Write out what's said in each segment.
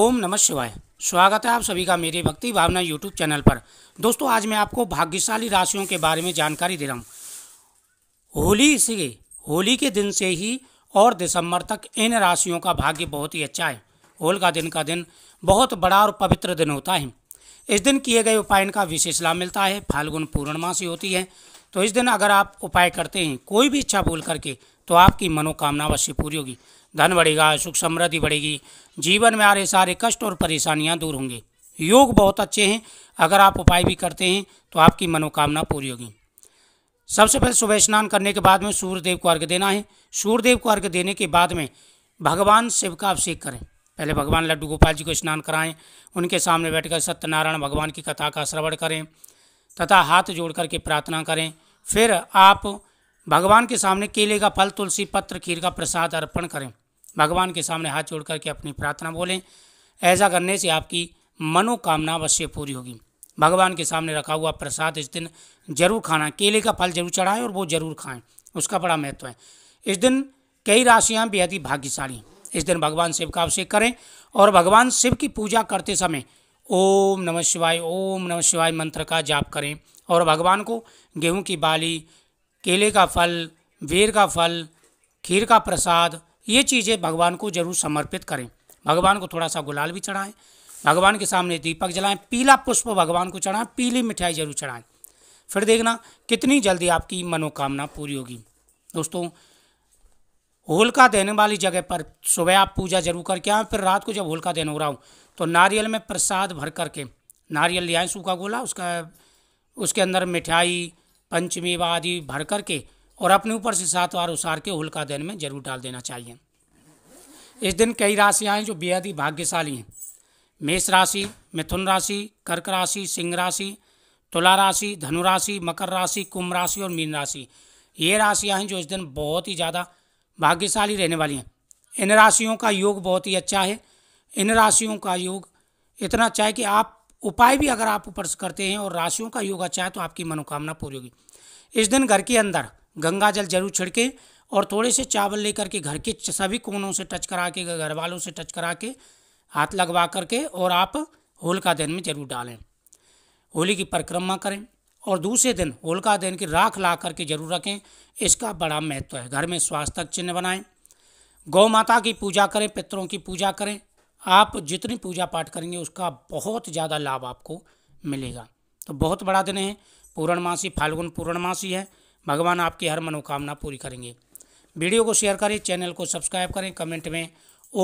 ओम नमः शिवाय स्वागत है आप सभी का मेरे भक्ति भावना यूट्यूब चैनल पर दोस्तों आज मैं आपको भाग्यशाली राशियों के बारे में जानकारी दे रहा हूँ होली से होली के दिन से ही और दिसंबर तक इन राशियों का भाग्य बहुत ही अच्छा है होल का दिन का दिन बहुत बड़ा और पवित्र दिन होता है इस दिन किए गए उपायन का विशेष लाभ मिलता है फाल्गुन पूर्णमासी होती है तो इस दिन अगर आप उपाय करते हैं कोई भी इच्छा भूल करके तो आपकी मनोकामना अवश्य पूरी होगी धन बढ़ेगा सुख समृद्धि बढ़ेगी जीवन में आ रहे सारे कष्ट और परेशानियाँ दूर होंगे योग बहुत अच्छे हैं अगर आप उपाय भी करते हैं तो आपकी मनोकामना पूरी होगी सबसे पहले सुबह स्नान करने के बाद में सूर्यदेव को अर्घ देना है सूर्यदेव को अर्घ देने के बाद में भगवान शिव का अभिषेक करें पहले भगवान लड्डू गोपाल जी को स्नान कराएं उनके सामने बैठकर सत्यनारायण भगवान की कथा का श्रवण करें तथा हाथ जोड़ करके प्रार्थना करें फिर आप भगवान के सामने केले का फल तुलसी पत्र खीर का प्रसाद अर्पण करें भगवान के सामने हाथ जोड़ करके अपनी प्रार्थना बोलें ऐसा करने से आपकी मनोकामना अवश्य पूरी होगी भगवान के सामने रखा हुआ प्रसाद इस दिन जरूर खाना केले का फल जरूर चढ़ाएं और वो जरूर खाएं उसका बड़ा महत्व है इस दिन कई राशियाँ बेहद ही भाग्यशाली हैं इस दिन भगवान शिव का अभिषेक करें और भगवान शिव की पूजा करते समय ओम नमः शिवाय ओम नमः शिवाय मंत्र का जाप करें और भगवान को गेहूं की बाली केले का फल वेर का फल खीर का प्रसाद ये चीज़ें भगवान को जरूर समर्पित करें भगवान को थोड़ा सा गुलाल भी चढ़ाएं भगवान के सामने दीपक जलाएं पीला पुष्प भगवान को चढ़ाएं पीली मिठाई जरूर चढ़ाएं फिर देखना कितनी जल्दी आपकी मनोकामना पूरी होगी दोस्तों होलका देने वाली जगह पर सुबह आप पूजा जरूर करके आएँ फिर रात को जब होलका देने हो रहा हूँ तो नारियल में प्रसाद भर करके नारियल ले आए सूखा गोला उसका उसके अंदर मिठाई पंचमी आदि भर करके और अपने ऊपर से सात बार उसार के होलिका दहन में जरूर डाल देना चाहिए इस दिन कई राशियाँ हैं जो बेहद ही भाग्यशाली हैं मेष राशि मिथुन राशि कर्क राशि सिंह राशि तुला राशि धनु राशि मकर राशि कुंभ राशि और मीन राशि ये राशियाँ हैं जो इस दिन बहुत ही ज़्यादा भाग्यशाली रहने वाली हैं इन राशियों का योग बहुत ही अच्छा है इन राशियों का योग इतना अच्छा है कि आप उपाय भी अगर आप ऊपर करते हैं और राशियों का योग अच्छा है तो आपकी मनोकामना पूरी होगी इस दिन घर के अंदर गंगा जल जरूर छिड़कें और थोड़े से चावल लेकर के घर के सभी कोनों से टच करा के घर वालों से टच करा के हाथ लगवा करके और आप होलिका दहन में जरूर डालें होली की परिक्रमा करें और दूसरे दिन होलिका दहन की राख ला करके जरूर रखें इसका बड़ा महत्व है घर में स्वास्थ्य चिन्ह बनाएं गौ माता की पूजा करें पितरों की पूजा करें आप जितनी पूजा पाठ करेंगे उसका बहुत ज़्यादा लाभ आपको मिलेगा तो बहुत बड़ा दिन है पूर्णमासी फाल्गुन पूर्णमासी है भगवान आपकी हर मनोकामना पूरी करेंगे वीडियो को शेयर करें चैनल को सब्सक्राइब करें कमेंट में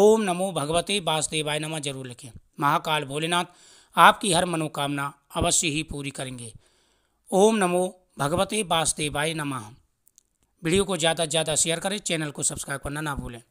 ओम नमो भगवते वासुदेवाय नमः जरूर लिखें महाकाल भोलेनाथ आपकी हर मनोकामना अवश्य ही पूरी करेंगे ओम नमो भगवते वासुदेवाय नमः वीडियो को ज़्यादा से ज़्यादा शेयर करें चैनल को सब्सक्राइब करना ना भूलें